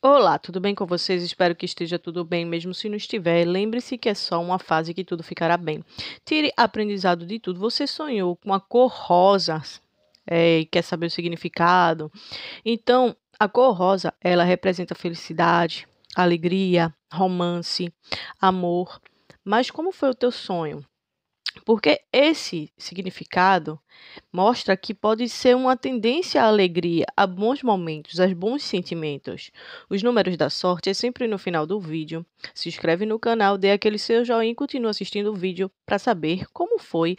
Olá, tudo bem com vocês? Espero que esteja tudo bem, mesmo se não estiver. Lembre-se que é só uma fase que tudo ficará bem. Tire aprendizado de tudo. Você sonhou com a cor rosa é, e quer saber o significado. Então, a cor rosa, ela representa felicidade, alegria, romance, amor. Mas como foi o teu sonho? Porque esse significado mostra que pode ser uma tendência à alegria, a bons momentos, a bons sentimentos. Os números da sorte é sempre no final do vídeo. Se inscreve no canal, dê aquele seu joinha e continue assistindo o vídeo para saber como foi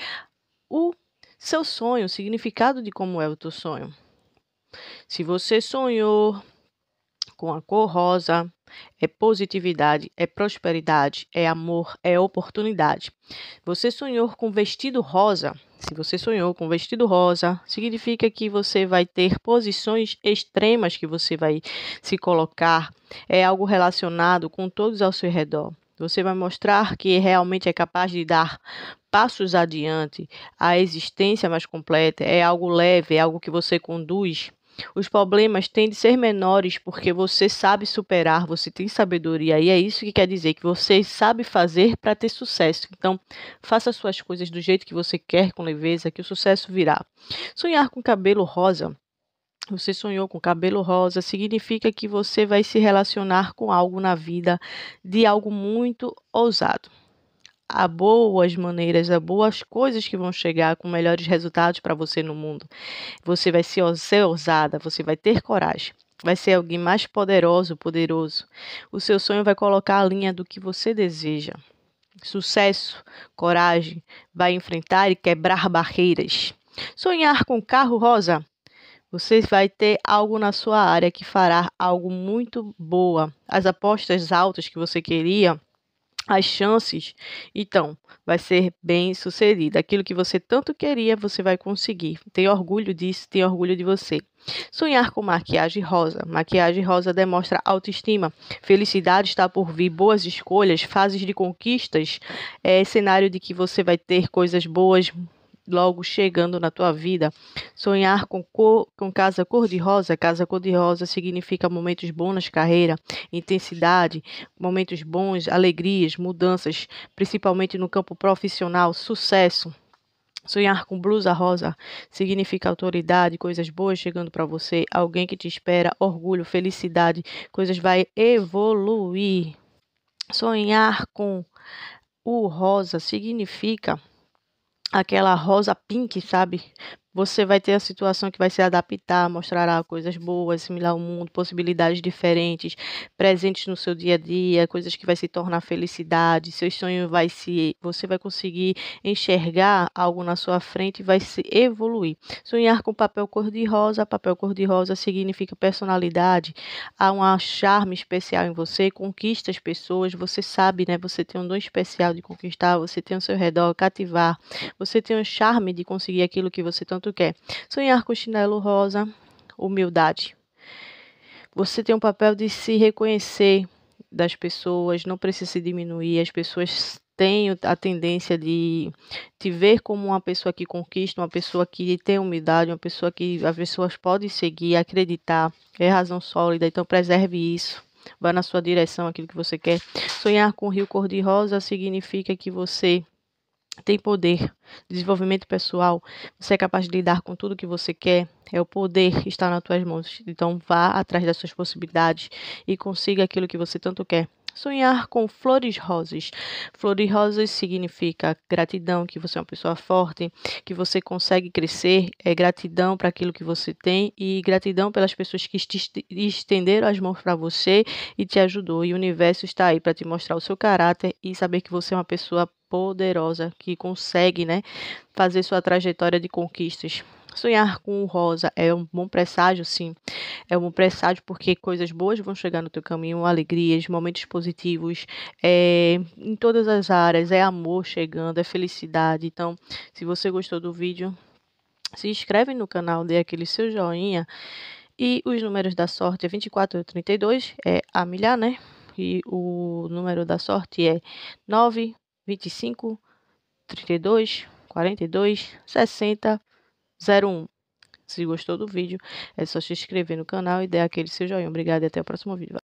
o seu sonho, o significado de como é o teu sonho. Se você sonhou com a cor rosa, é positividade, é prosperidade, é amor, é oportunidade. Você sonhou com vestido rosa? Se você sonhou com vestido rosa, significa que você vai ter posições extremas que você vai se colocar, é algo relacionado com todos ao seu redor. Você vai mostrar que realmente é capaz de dar passos adiante. A existência mais completa é algo leve, é algo que você conduz os problemas tendem a ser menores porque você sabe superar, você tem sabedoria, e é isso que quer dizer que você sabe fazer para ter sucesso. Então, faça suas coisas do jeito que você quer, com leveza, que o sucesso virá. Sonhar com cabelo rosa você sonhou com cabelo rosa, significa que você vai se relacionar com algo na vida de algo muito ousado a boas maneiras, a boas coisas que vão chegar com melhores resultados para você no mundo. Você vai ser, ser ousada, você vai ter coragem. Vai ser alguém mais poderoso, poderoso. O seu sonho vai colocar a linha do que você deseja. Sucesso, coragem, vai enfrentar e quebrar barreiras. Sonhar com carro rosa. Você vai ter algo na sua área que fará algo muito boa. As apostas altas que você queria as chances, então, vai ser bem sucedida. Aquilo que você tanto queria, você vai conseguir. Tem orgulho disso, tem orgulho de você. Sonhar com maquiagem rosa. Maquiagem rosa demonstra autoestima. Felicidade está por vir, boas escolhas, fases de conquistas, é cenário de que você vai ter coisas boas, logo chegando na tua vida. Sonhar com, cor, com casa cor-de-rosa, casa cor-de-rosa significa momentos bons na carreira, intensidade, momentos bons, alegrias, mudanças, principalmente no campo profissional, sucesso. Sonhar com blusa rosa significa autoridade, coisas boas chegando para você, alguém que te espera, orgulho, felicidade, coisas vai evoluir. Sonhar com o rosa significa aquela rosa pink, sabe? você vai ter a situação que vai se adaptar, mostrará coisas boas, assimilar o mundo, possibilidades diferentes, presentes no seu dia a dia, coisas que vai se tornar felicidade, seus sonhos vai se, você vai conseguir enxergar algo na sua frente e vai se evoluir. Sonhar com papel cor-de-rosa, papel cor-de-rosa significa personalidade, há um charme especial em você, conquista as pessoas, você sabe, né, você tem um dom especial de conquistar, você tem o seu redor cativar, você tem um charme de conseguir aquilo que você tanto tu quer. Sonhar com chinelo rosa, humildade. Você tem o papel de se reconhecer das pessoas, não precisa se diminuir. As pessoas têm a tendência de te ver como uma pessoa que conquista, uma pessoa que tem humildade, uma pessoa que as pessoas podem seguir, acreditar, é razão sólida. Então preserve isso. Vá na sua direção, aquilo que você quer. Sonhar com o rio cor-de-rosa significa que você tem poder. Desenvolvimento pessoal, você é capaz de lidar com tudo que você quer. É o poder está nas tuas mãos. Então vá atrás das suas possibilidades e consiga aquilo que você tanto quer. Sonhar com flores rosas. Flores rosas significa gratidão, que você é uma pessoa forte, que você consegue crescer, é gratidão para aquilo que você tem e gratidão pelas pessoas que estenderam as mãos para você e te ajudou. E o universo está aí para te mostrar o seu caráter e saber que você é uma pessoa poderosa que consegue, né, fazer sua trajetória de conquistas. Sonhar com o rosa é um bom presságio, sim. É um bom presságio porque coisas boas vão chegar no teu caminho, alegrias, momentos positivos, é, em todas as áreas. É amor chegando, é felicidade. Então, se você gostou do vídeo, se inscreve no canal, dê aquele seu joinha. E os números da sorte é 24 e 32, é a milhar, né? E o número da sorte é 9, 25, 32, 42, 60 01. Se gostou do vídeo, é só se inscrever no canal e dar aquele seu joinha. Obrigada e até o próximo vídeo.